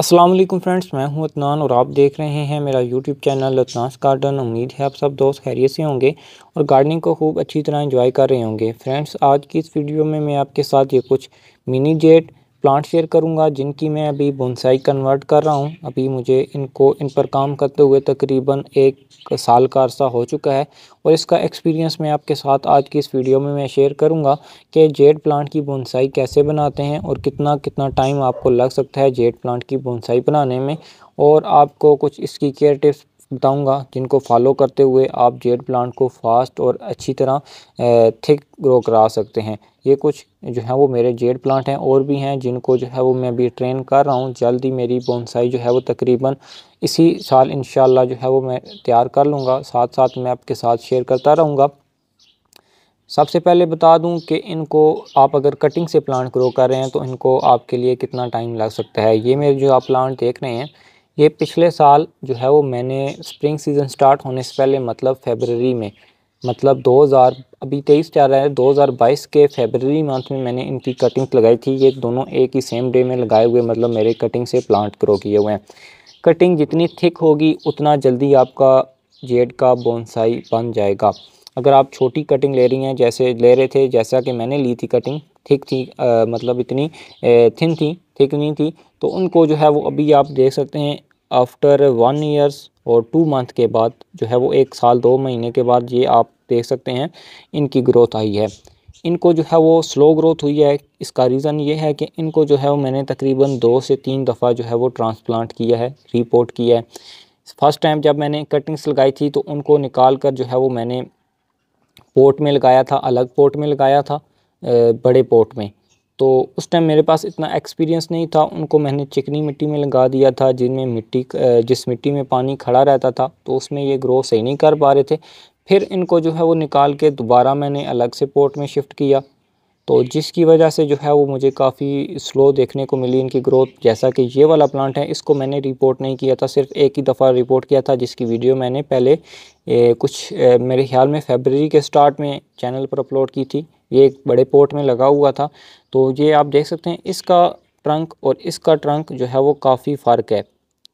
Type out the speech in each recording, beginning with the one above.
Aslam friends मैं हूं अतनान और आप देख रहे हैं मेरा यूट्यूब चैनल अतनास गार्डन उम्मीद है आप सब दोस्त खैरियत से होंगे और गार्डनिंग को खूब अच्छी तरह एंजॉय कर रहे होंगे फ्रेंड्स आज की इस वीडियो में मैं आपके साथ ये कुछ मिनी जेट प्लांट शेयर करूंगा जिनकी मैं अभी बोनसाई कन्वर्ट कर रहा हूं अभी मुझे इनको इन पर काम करते हुए तकरीबन एक साल का अरसा हो चुका है और इसका एक्सपीरियंस मैं आपके साथ आज की इस वीडियो में मैं शेयर करूंगा कि जेड प्लांट की बोनसाई कैसे बनाते हैं और कितना कितना टाइम आपको लग सकता है जेड प्लांट की बोनसाई बनाने में और आपको कुछ इसकी केयर टिप्स बताऊंगा जिनको फॉलो करते हुए आप जेड प्लांट को फास्ट और अच्छी तरह थिक ग्रो करा सकते हैं ये कुछ जो है वो मेरे जेड प्लांट हैं और भी हैं जिनको जो है वो मैं अभी ट्रेन कर रहा हूँ जल्द ही मेरी बोनसाई जो है वो तकरीबन इसी साल इन जो है वो मैं तैयार कर लूँगा साथ साथ मैं आपके साथ शेयर करता रहूँगा सबसे पहले बता दूं कि इनको आप अगर कटिंग से प्लांट ग्रो कर रहे हैं तो इनको आपके लिए कितना टाइम लग सकता है ये मेरे जो आप प्लांट देख रहे हैं ये पिछले साल जो है वो मैंने स्प्रिंग सीज़न स्टार्ट होने से पहले मतलब फेबररी में मतलब 2000 अभी तेईस चल रहा है 2022 के फेबररी मंथ में मैंने इनकी कटिंग्स लगाई थी ये दोनों एक ही सेम डे में लगाए हुए मतलब मेरे कटिंग से प्लांट ग्रो किए हुए हैं कटिंग जितनी थिक होगी उतना जल्दी आपका जेड का बोनसाई बन जाएगा अगर आप छोटी कटिंग ले रही हैं जैसे ले रहे थे जैसा कि मैंने ली थी कटिंग थिक थी आ, मतलब इतनी थिन थी थिक नहीं थी तो उनको जो है वो अभी आप देख सकते हैं आफ्टर वन ईयर्स और टू मंथ के बाद जो है वो एक साल दो महीने के बाद ये आप देख सकते हैं इनकी ग्रोथ आई है इनको जो है वो स्लो ग्रोथ हुई है इसका रीज़न ये है कि इनको जो है वो मैंने तकरीबन दो से तीन दफ़ा जो है वो ट्रांसप्लांट किया है रिपोर्ट किया है फ़र्स्ट टाइम जब मैंने कटिंग्स लगाई थी तो उनको निकाल कर जो है वो मैंने पोर्ट में लगाया था अलग पोर्ट में लगाया था बड़े पोर्ट में तो उस टाइम मेरे पास इतना एक्सपीरियंस नहीं था उनको मैंने चिकनी मिट्टी में लगा दिया था जिनमें मिट्टी जिस मिट्टी में पानी खड़ा रहता था तो उसमें ये ग्रो सही नहीं कर पा रहे थे फिर इनको जो है वो निकाल के दोबारा मैंने अलग से पोर्ट में शिफ्ट किया तो जिसकी वजह से जो है वो मुझे काफ़ी स्लो देखने को मिली इनकी ग्रोथ जैसा कि ये वाला प्लांट है इसको मैंने रिपोर्ट नहीं किया था सिर्फ एक ही दफ़ा रिपोर्ट किया था जिसकी वीडियो मैंने पहले ए, कुछ ए, मेरे ख्याल में फेबररी के स्टार्ट में चैनल पर अपलोड की थी ये एक बड़े पोर्ट में लगा हुआ था तो ये आप देख सकते हैं इसका ट्रंक और इसका ट्रंक जो है वो काफ़ी फ़र्क है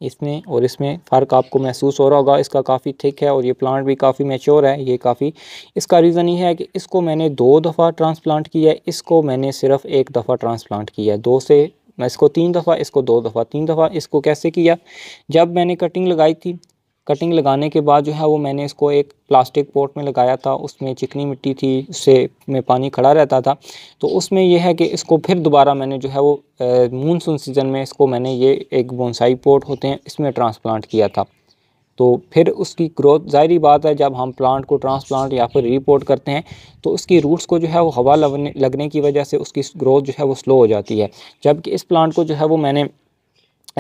इसमें और इसमें फ़र्क आपको महसूस हो रहा होगा इसका काफ़ी थिक है और ये प्लांट भी काफ़ी मेच्योर है ये काफ़ी इसका रीज़न ये है कि इसको मैंने दो दफ़ा ट्रांसप्लांट किया है इसको मैंने सिर्फ एक दफ़ा ट्रांसप्लांट किया है दो से मैं इसको तीन दफ़ा इसको दो दफ़ा तीन दफ़ा इसको कैसे किया जब मैंने कटिंग लगाई थी कटिंग लगाने के बाद जो है वो मैंने इसको एक प्लास्टिक पोट में लगाया था उसमें चिकनी मिट्टी थी उससे में पानी खड़ा रहता था तो उसमें यह है कि इसको फिर दोबारा मैंने जो है वो मूनसून सीज़न में इसको मैंने ये एक बोनसाई पोट होते हैं इसमें ट्रांसप्लांट किया था तो फिर उसकी ग्रोथ ज़ाहरी बात है जब हम प्लांट को ट्रांसप्लांट या फिर रिपोर्ट करते हैं तो उसकी रूट्स को जो है वो हवा लगने लगने की वजह से उसकी ग्रोथ जो है वो स्लो हो जाती है जबकि इस प्लांट को जो है वो मैंने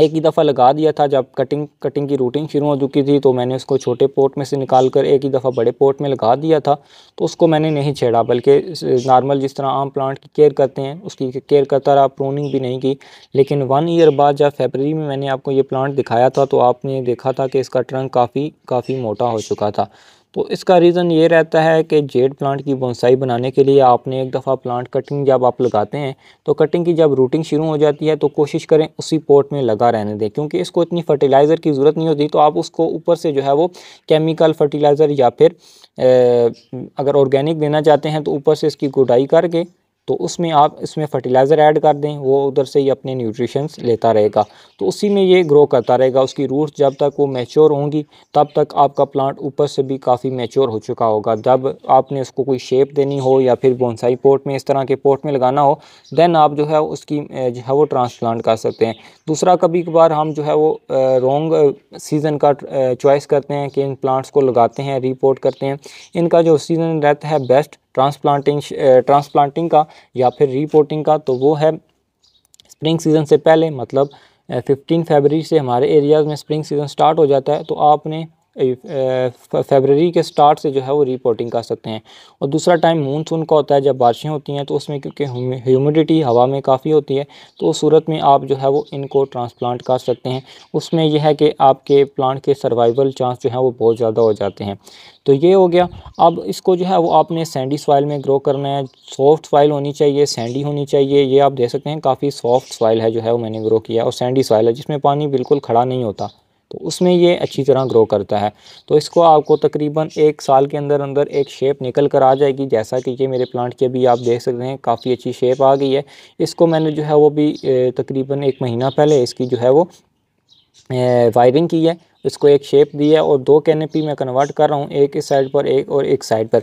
एक ही दफ़ा लगा दिया था जब कटिंग कटिंग की रूटीन शुरू हो चुकी थी तो मैंने उसको छोटे पोर्ट में से निकाल कर एक ही दफ़ा बड़े पोर्ट में लगा दिया था तो उसको मैंने नहीं छेड़ा बल्कि नॉर्मल जिस तरह आम प्लांट की केयर करते हैं उसकी केयर करता रहा प्रोनिंग भी नहीं की लेकिन वन ईयर बाद जब फेबररी में मैंने आपको ये प्लांट दिखाया था तो आपने देखा था कि इसका ट्रंक काफ़ी काफ़ी मोटा हो चुका था तो इसका रीज़न ये रहता है कि जेड प्लांट की बोनसाई बनाने के लिए आपने एक दफ़ा प्लांट कटिंग जब आप लगाते हैं तो कटिंग की जब रूटिंग शुरू हो जाती है तो कोशिश करें उसी पोर्ट में लगा रहने दें क्योंकि इसको इतनी फर्टिलाइज़र की ज़रूरत नहीं होती तो आप उसको ऊपर से जो है वो केमिकल फर्टिलाइज़र या फिर ए, अगर ऑर्गेनिक देना चाहते हैं तो ऊपर से इसकी गुडाई करके तो उसमें आप इसमें फर्टिलाइज़र ऐड कर दें वो उधर से ही अपने न्यूट्रिशंस लेता रहेगा तो उसी में ये ग्रो करता रहेगा उसकी रूट्स जब तक वो मैच्योर होंगी तब तक आपका प्लांट ऊपर से भी काफ़ी मैच्योर हो चुका होगा जब आपने उसको कोई शेप देनी हो या फिर बोनसाई पोर्ट में इस तरह के पोर्ट में लगाना हो देन आप जो है उसकी जो है वो ट्रांसप्लांट कर सकते हैं दूसरा कभी कभार हम जो है वो रॉन्ग सीज़न का चॉइस करते हैं कि इन प्लांट्स को लगाते हैं रिपोर्ट करते हैं इनका जो सीज़न रहता है बेस्ट ट्रांसप्लांटिंग ट्रांसप्लांटिंग का या फिर रिपोर्टिंग का तो वो है स्प्रिंग सीज़न से पहले मतलब फिफ्टीन फरवरी से हमारे एरियाज़ में स्प्रिंग सीज़न स्टार्ट हो जाता है तो आपने फेबररी के स्टार्ट से जो है वो रिपोर्टिंग कर सकते हैं और दूसरा टाइम मूनसून का होता है जब बारिशें होती हैं तो उसमें क्योंकि ह्यूमिडिटी हवा में काफ़ी होती है तो उस सूरत में आप जो है वो इनको ट्रांसप्लांट कर सकते हैं उसमें यह है कि आपके प्लांट के सर्वाइवल चांस जो है वो बहुत ज़्यादा हो जाते हैं तो ये हो गया अब इसको जो है वो आपने सैंडी सॉइल में ग्रो करना है सॉफ्ट सॉइल होनी चाहिए सैंडी होनी चाहिए ये आप देख सकते हैं काफ़ी सॉफ्ट सॉइल है जो है वो मैंने ग्रो किया और सैंडी सॉइल है जिसमें पानी बिल्कुल खड़ा नहीं होता तो उसमें ये अच्छी तरह ग्रो करता है तो इसको आपको तकरीबन एक साल के अंदर अंदर एक शेप निकल कर आ जाएगी जैसा कि ये मेरे प्लांट की अभी आप देख सकते हैं काफ़ी अच्छी शेप आ गई है इसको मैंने जो है वो भी तकरीबन एक महीना पहले इसकी जो है वो वायरिंग की है इसको एक शेप दी है और दो कैनपी मैं कन्वर्ट कर रहा हूँ एक इस साइड पर एक और एक साइड पर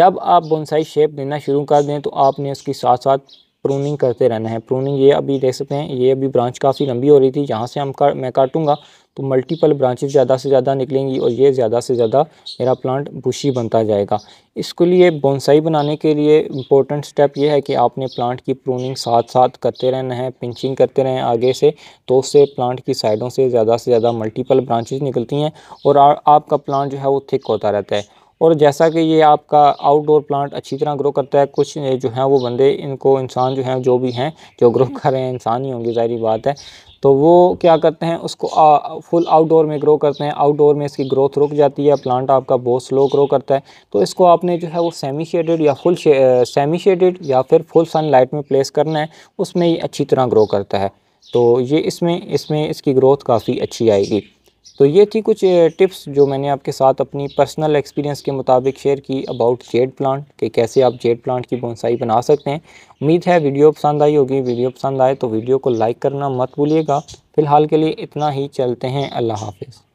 जब आप बोनसाई शेप देना शुरू कर दें तो आपने उसकी साथ साथ प्रूनिंग करते रहना है प्रूनिंग ये अभी देख सकते हैं ये अभी ब्रांच काफ़ी लंबी हो रही थी यहाँ से हम का, मैं काटूंगा तो मल्टीपल ब्रांचेज ज़्यादा से ज़्यादा निकलेंगी और ये ज़्यादा से ज़्यादा मेरा प्लांट बुशी बनता जाएगा इसके लिए बोनसाई बनाने के लिए इंपॉर्टेंट स्टेप ये है कि आपने प्लांट की प्रूनिंग साथ साथ करते रहना है पिंचिंग करते रहें आगे से तो उससे प्लांट की साइडों से ज़्यादा से ज़्यादा मल्टीपल ब्रांचेज निकलती हैं और आ, आपका प्लांट जो है वो थिक होता रहता है और जैसा कि ये आपका आउटडोर प्लांट अच्छी तरह ग्रो करता है कुछ जो है वो बंदे इनको इंसान जो हैं जो भी हैं जो ग्रो हम्म। कर रहे हैं इंसान ही होंगे ज़ाहरी बात है तो वो क्या करते हैं उसको आ, फुल आउटडोर में ग्रो करते हैं आउटडोर में इसकी ग्रोथ रुक जाती है प्लांट आपका बहुत स्लो ग्रो करता है तो इसको आपने जो है वो सेमी शेडेड या फुल शे, सेमी शेडेड या फिर फुल सनलाइट में प्लेस करना है उसमें ये अच्छी तरह ग्रो करता है तो ये इसमें इसमें इसकी ग्रोथ काफ़ी अच्छी आएगी तो ये थी कुछ टिप्स जो मैंने आपके साथ अपनी पर्सनल एक्सपीरियंस के मुताबिक शेयर की अबाउट जेड प्लांट कि कैसे आप जेड प्लांट की बोनसाई बना सकते हैं उम्मीद है वीडियो पसंद आई होगी वीडियो पसंद आए तो वीडियो को लाइक करना मत भूलिएगा फ़िलहाल के लिए इतना ही चलते हैं अल्लाह हाफिज़